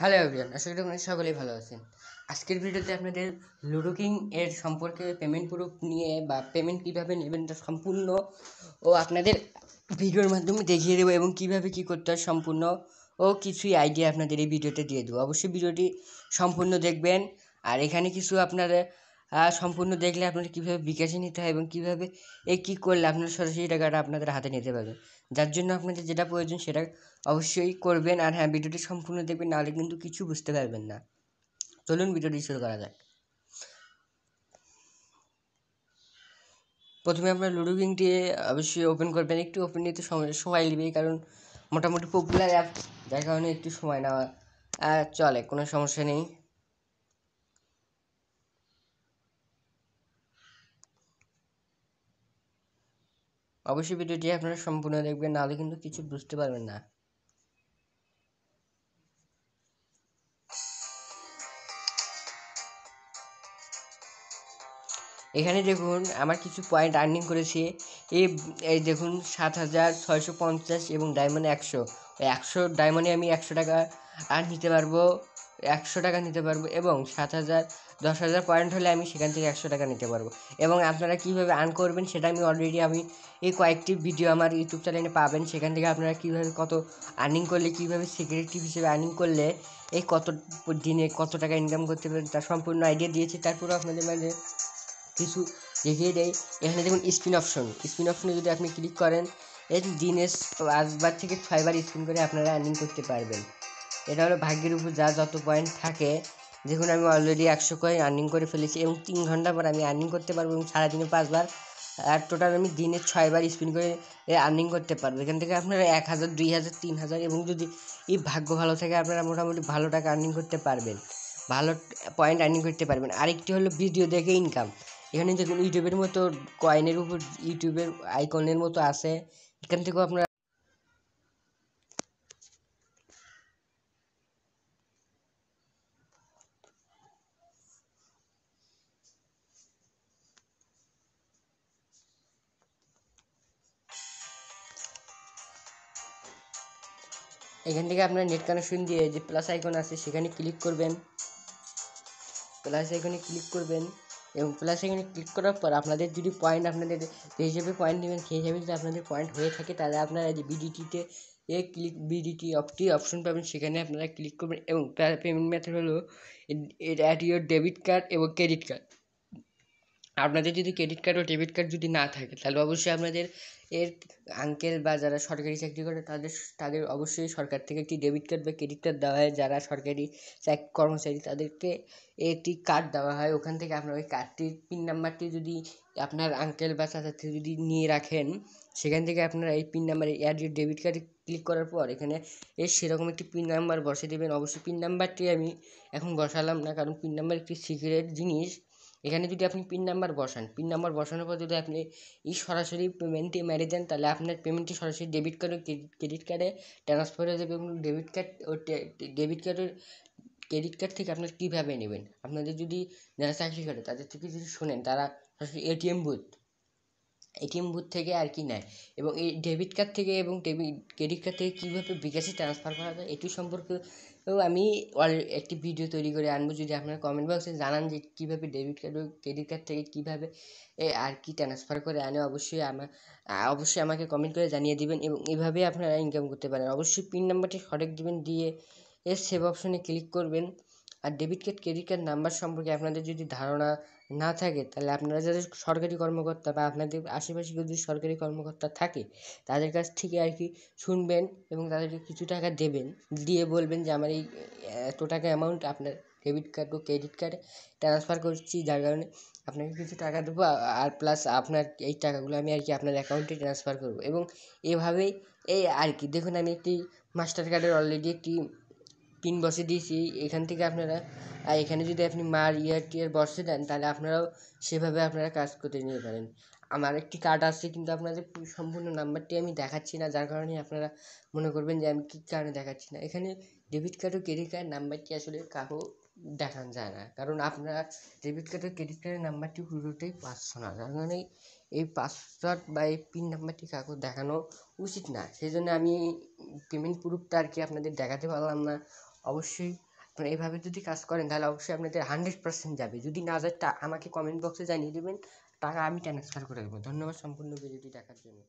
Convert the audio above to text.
hello everyone আশা করি আপনারা সকলেই ভালো আছেন আজকের ভিডিওতে আপনাদের লুডো কিং এর সম্পর্কে পেমেন্ট প্রুফ নিয়ে বা পেমেন্ট কীভাবে নেবেন তা সম্পূর্ণ ও আপনাদের ভিডিওর মাধ্যমে দেখিয়ে দেবো এবং কিভাবে কি করতে হয় সম্পূর্ণ ও কিছুই আইডিয়া আপনাদের এই ভিডিওতে দিয়ে দেবো অবশ্যই ভিডিওটি সম্পূর্ণ দেখবেন আর এখানে কিছু আপনারা সম্পূর্ণ দেখলে আপনারা কীভাবে বিকাশে নিতে হয় এবং কীভাবে এ কী করলে আপনারা সরাসরি টাকাটা আপনাদের হাতে নিতে পারবেন যার জন্য আপনাদের যেটা প্রয়োজন সেটা অবশ্যই করবেন আর হ্যাঁ ভিডিওটি সম্পূর্ণ দেখবেন নাহলে কিন্তু কিছু বুঝতে পারবেন না চলুন ভিডিওটি শুরু করা যাক প্রথমে আপনার লুডো গেমটি অবশ্যই ওপেন করবেন একটু ওপেন নিতে সময় সময় কারণ মোটামুটি পপুলার অ্যাপ যার কারণে একটু সময় নেওয়া চলে কোনো সমস্যা নেই অবশ্যই ভিডিওটি আপনারা সম্পূর্ণ দেখবেন নাহলে কিন্তু কিছু বুঝতে পারবেন না এখানে দেখুন আমার কিছু পয়েন্ট আর্নিং করেছে এই দেখুন সাত হাজার ছয়শো পঞ্চাশ এবং ডায়মন্ড একশো ওই একশো ডায়মন্ডে আমি একশো টাকা আর নিতে পারবো একশো টাকা নিতে পারবো এবং সাত হাজার দশ হাজার পয়েন্ট হলে আমি সেখান থেকে একশো টাকা নিতে পারবো এবং আপনারা কীভাবে আর্ন করবেন সেটা আমি অলরেডি আমি এই কয়েকটি ভিডিও আমার ইউটিউব চ্যানেলে পাবেন সেখান থেকে আপনারা কীভাবে কত আর্নিং করলে কীভাবে সিকিউরিটি হিসেবে আর্নিং করলে এই কত দিনে কত টাকা ইনকাম করতে পারেন তার সম্পূর্ণ আইডিয়া দিয়েছি তারপরে আপনাদের মাঝে কিছু দেখিয়ে দেয় এখানে দেখুন স্পিন অপশন স্পিন অপশনে যদি আপনি ক্লিক করেন এর দিনে পাঁচবার থেকে ছয়বার স্পিন করে আপনারা আর্নিং করতে পারবেন এটা হলো ভাগ্যের উপর যা যত পয়েন্ট থাকে দেখুন আমি অলরেডি একশো কয়েন আর্নিং করে ফেলেছি এবং তিন ঘন্টা পর আমি আর্নিং করতে পারবো এবং সারাদিনে পাঁচবার আর টোটাল আমি দিনে ছয়বার স্পিন করে আর্নিং করতে পারবো এখান থেকে আপনারা এক হাজার দুই হাজার তিন হাজার এবং যদি এই ভাগ্য ভালো থাকে আপনারা মোটামুটি ভালো টাকা আর্নিং করতে পারবেন ভালো পয়েন্ট আর্নিং করতে পারবেন আরেকটি হলো ভিডিও দেখে ইনকাম এখানে দেখুন ইউটিউবের মতো কয়েনের উপর ইউটিউবের আইকনের মতো আছে এখান থেকেও আপনারা এখান থেকে আপনার নেট কানেকশন দিয়ে যে প্লাস আইকন আছে সেখানে ক্লিক করবেন প্লাস আইকনে ক্লিক করবেন এবং প্লাস আইকনে ক্লিক করার পর আপনাদের যদি পয়েন্ট আপনাদের যে হিসেবে পয়েন্ট নেবেন সেই হিসাবে যদি আপনাদের পয়েন্ট হয়ে থাকে তাহলে আপনারা যে বিডিটিতে এ ক্লিক বিডিটি অপটি অপশন পাবেন সেখানে আপনারা ক্লিক করবেন এবং পেমেন্ট মেথড হলো অ্যাট ইয়োর ডেবিট কার্ড এবং ক্রেডিট কার্ড আপনাদের যদি ক্রেডিট কার্ড ও ডেবিট কার্ড যদি না থাকে তাহলে অবশ্যই আপনাদের এর আঙ্কেল বা যারা সরকারি চাকরি করে তাদের তাদের অবশ্যই সরকার থেকে একটি ডেবিট কার্ড বা ক্রেডিট কার্ড দেওয়া হয় যারা সরকারি চাক কর্মচারী তাদেরকে একটি কার্ড দেওয়া হয় ওখান থেকে আপনার ওই কার্ডটির পিন নাম্বারটি যদি আপনার আঙ্কেল বা চাচাতে যদি নিয়ে রাখেন সেখান থেকে আপনারা এই পিন নাম্বারে অ্যাড ডেবিট কার্ডে ক্লিক করার পর এখানে এর সেরকম একটি পিন নাম্বার বসে দেবেন অবশ্যই পিন নাম্বারটি আমি এখন বসালাম না কারণ পিন নাম্বার একটি সিক্রেট জিনিস এখানে যদি আপনি পিন নাম্বার বসান পিন নাম্বার বসানোর পর যদি আপনি ই সরাসরি পেমেন্টটি মেরে দেন তাহলে আপনার পেমেন্টটি সরাসরি ডেবিট কার্ডের ক্রেডিট কার্ডে ট্রান্সফার হয়ে যাবে এবং ডেবিট কার্ড ও ডেবিট কার্ডের ক্রেডিট কার্ড থেকে আপনার কীভাবে নেবেন আপনাদের যদি যারা চাকরি করে তাদের থেকে যদি শোনেন তারা সরাসরি এটিএম বুথ এটিএম বুথ থেকে আর কি নেয় এবং এই ডেবিট কার্ড থেকে এবং ক্রেডিট কার্ড থেকে কীভাবে বিকাশে ট্রান্সফার করা যায় এটি সম্পর্কেও আমি একটি ভিডিও তৈরি করে আনবো যদি আপনারা কমেন্ট বক্সে জানান যে কীভাবে ডেবিট কার্ড ও ক্রেডিট কার্ড থেকে কীভাবে আর কি ট্রান্সফার করে আনে অবশ্যই আমার অবশ্যই আমাকে কমেন্ট করে জানিয়ে দিবেন এবং এভাবে আপনারা ইনকাম করতে পারেন অবশ্যই পিন নাম্বারটি সঠিক দিবেন দিয়ে এর সেভ অপশনে ক্লিক করবেন আর debit card credit card number সম্পর্কে আপনাদের যদি ধারণা না থাকে তাহলে আপনারা যাদের সরকারি কর্মকর্তা বা আপনাদের আশেপাশে যদি সরকারি কর্মকর্তা থাকে তাদের কাছ থেকে আর কি শুনবেন এবং তাদেরকে কিছু টাকা দেবেন দিয়ে বলবেন যে আমার এই এত টাকা অ্যামাউন্ট আপনার ডেবিট কার্ড ও ক্রেডিট কার্ডে ট্রান্সফার করছি যার কারণে আপনাকে কিছু টাকা দেবো আর প্লাস আপনার এই টাকাগুলো আমি আর কি আপনার অ্যাকাউন্টে ট্রান্সফার করবো এবং এভাবেই এই আর কি দেখুন আমি একটি মাস্টার কার্ডের অলরেডি একটি পিন বসে দিয়েছি এখান থেকে আপনারা আর এখানে যদি আপনি মার ইয়ার টিয়ার বসে দেন তাহলে আপনারাও সেভাবে আপনারা কাজ করে নিতে পারেন আমার একটি কার্ড আছে কিন্তু আপনাদের সম্পূর্ণ নাম্বারটি আমি দেখাচ্ছি না যার কারণে আপনারা মনে করবেন যে আমি কী কারণে দেখাচ্ছি না এখানে ডেবিট কার্ড ও ক্রেডিট কার্ড নাম্বারটি আসলে কাকেও দেখানো যায় না কারণ আপনারা ডেবিট কার্ড ও ক্রেডিট কার্ডের নাম্বারটি পুরোটাই না যার কারণে এই পাসওয়ার্ড বা এই পিন নাম্বারটি কাউকে দেখানো উচিত না সেই জন্য আমি পেমেন্ট প্রুফটা আর কি আপনাদের দেখাতে পারলাম না অবশ্যই আপনারা এইভাবে যদি কাজ করেন তাহলে অবশ্যই আপনাদের হান্ড্রেড পার্সেন্ট যাবে যদি না যায় তা আমাকে কমেন্ট বক্সে জানিয়ে দেবেন টাকা আমি ট্রান্সফার করে দেবো ধন্যবাদ সম্পূর্ণ ভিডিওটি দেখার জন্য